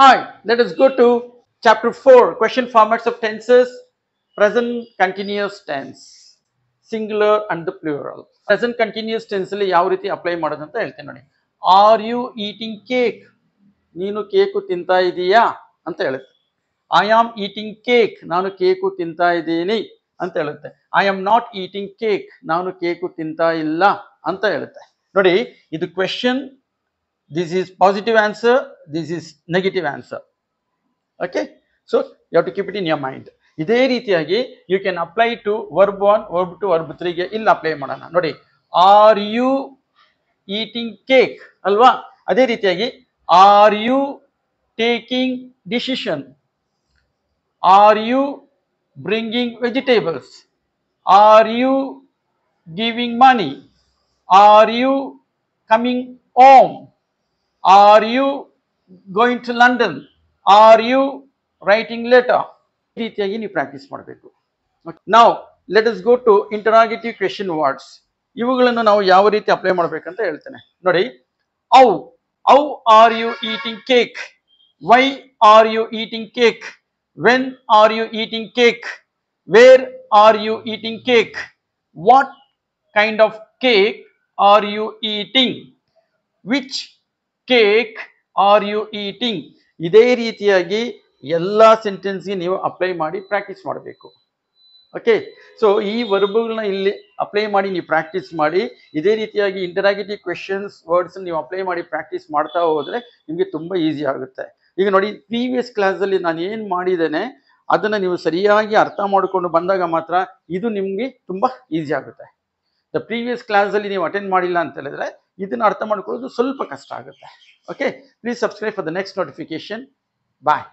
Hi, let us go to chapter 4, question formats of tenses, present continuous tense, singular and the plural. Present continuous tense le yavriti apply madadanta helthenodi. Are you eating cake? Neenu cake tinta idiya anta helutte. I am eating cake. Nanu cake tinta idini anta helutte. I am not eating cake. Nanu cake tinta illa anta helutte. Nodi, idu question this is positive answer this is negative answer okay so you to keep it in your mind ಇದೇ ರೀತಿಯಾಗಿ you can apply to verb one verb two verb ತ್ರೀಗೆ ಇಲ್ಲಿ apply ಮಾಡೋಣ ನೋಡಿ R you eating cake ಅಲ್ವಾ ಅದೇ ರೀತಿಯಾಗಿ are you taking decision are you bringing vegetables are you giving money are you coming home are you going to London or you writing letter ರೀತಿಯಾಗಿ ನೀವು practice ಮಾಡಬೇಕು ನಾವು let us go to interrogative question words ಇವುಗಳನ್ನು ನಾವು ಯಾವ ರೀತಿ apply ಮಾಡಬೇಕಂತ ಹೇಳ್ತೇನೆ ನೋಡಿ how how are you eating cake why are you eating cake when are you eating cake where are you eating cake what kind of cake are you eating which cake are you eating ಇದೇ ರೀತಿಯಾಗಿ ಎಲ್ಲ ಸೆಂಟೆನ್ಸ್ಗೆ ನೀವು apply ಮಾಡಿ practice ಮಾಡಬೇಕು okay so ಈ ವರ್ಬ್ಗಳನ್ನ ಇಲ್ಲಿ apply ಮಾಡಿ ನೀವು ಪ್ರಾಕ್ಟೀಸ್ ಮಾಡಿ ಇದೇ ರೀತಿಯಾಗಿ ಇಂಟರಾಗೇಟಿವ್ ಕ್ವೆಶನ್ಸ್ ವರ್ಡ್ಸ್ನ ನೀವು ಅಪ್ಲೈ ಮಾಡಿ ಪ್ರಾಕ್ಟೀಸ್ ಮಾಡ್ತಾ ಹೋದರೆ ನಿಮಗೆ ತುಂಬ ಈಸಿ ಆಗುತ್ತೆ ಈಗ ನೋಡಿ ಪ್ರೀವಿಯಸ್ ಕ್ಲಾಸಲ್ಲಿ ನಾನು ಏನು ಮಾಡಿದ್ದೇನೆ ಅದನ್ನು ನೀವು ಸರಿಯಾಗಿ ಅರ್ಥ ಮಾಡಿಕೊಂಡು ಬಂದಾಗ ಮಾತ್ರ ಇದು ನಿಮಗೆ ತುಂಬ ಈಸಿ ಆಗುತ್ತೆ ದ ಪ್ರೀವಿಯಸ್ ಕ್ಲಾಸಲ್ಲಿ ನೀವು ಅಟೆಂಡ್ ಮಾಡಿಲ್ಲ ಅಂತ ಹೇಳಿದ್ರೆ ಇದನ್ನು ಅರ್ಥ ಮಾಡ್ಕೊಳ್ಳೋದು ಸ್ವಲ್ಪ ಕಷ್ಟ ಆಗುತ್ತೆ Okay, please subscribe for the next notification. Bye.